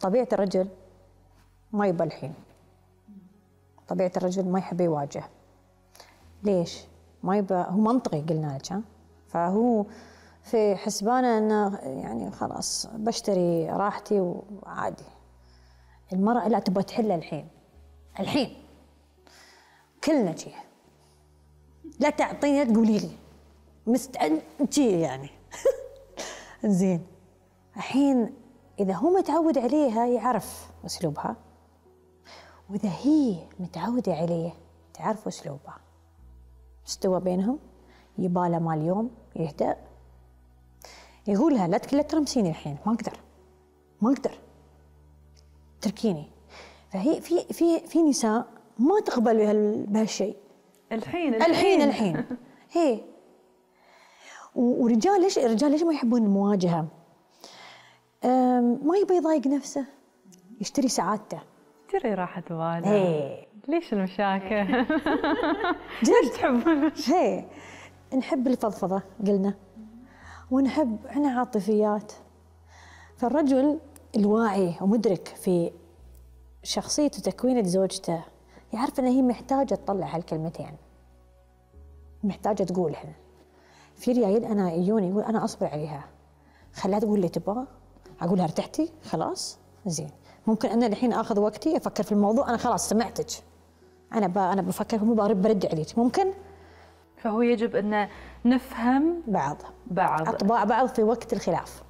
طبيعه الرجل ما يبى الحين طبيعه الرجل ما يحب يواجه ليش ما يبى هو منطقي قلنا لك ها فهو في حسبانه انه يعني خلاص بشتري راحتي وعادي المراه لا تبغى تحل الحين الحين كلنا شيء لا تعطيني لا تقولي لي مستعد يعني زين الحين إذا هو متعود عليها يعرف أسلوبها وإذا هي متعودة عليه تعرف أسلوبها استوى بينهم يباله مال اليوم يهدأ يقولها لا ترمسيني الحين ما أقدر ما أقدر تركيني فهي في في في نساء ما تقبل بهالشيء الحين الحين الحين, الحين. هي ورجال ليش الرجال ليش ما يحبون المواجهه؟ ما يبي يضايق نفسه يشتري سعادته يشتري راحة باله ايه ليش المشاكل؟ ليش تحبون نحب الفضفضة قلنا ونحب احنا عاطفيات فالرجل الواعي ومدرك في شخصية وتكوينة زوجته يعرف أن هي محتاجة تطلع هالكلمتين محتاجة تقولهن في ريايل أنا يجوني يقول أنا أصبر عليها خليها تقول اللي تبغاه اقولها ارتحتي خلاص زين ممكن انا الحين اخذ وقتي افكر في الموضوع انا خلاص سمعتك انا انا بفكر مو برد عليك ممكن فهو يجب ان نفهم بعض بعض اطباع بعض في وقت الخلاف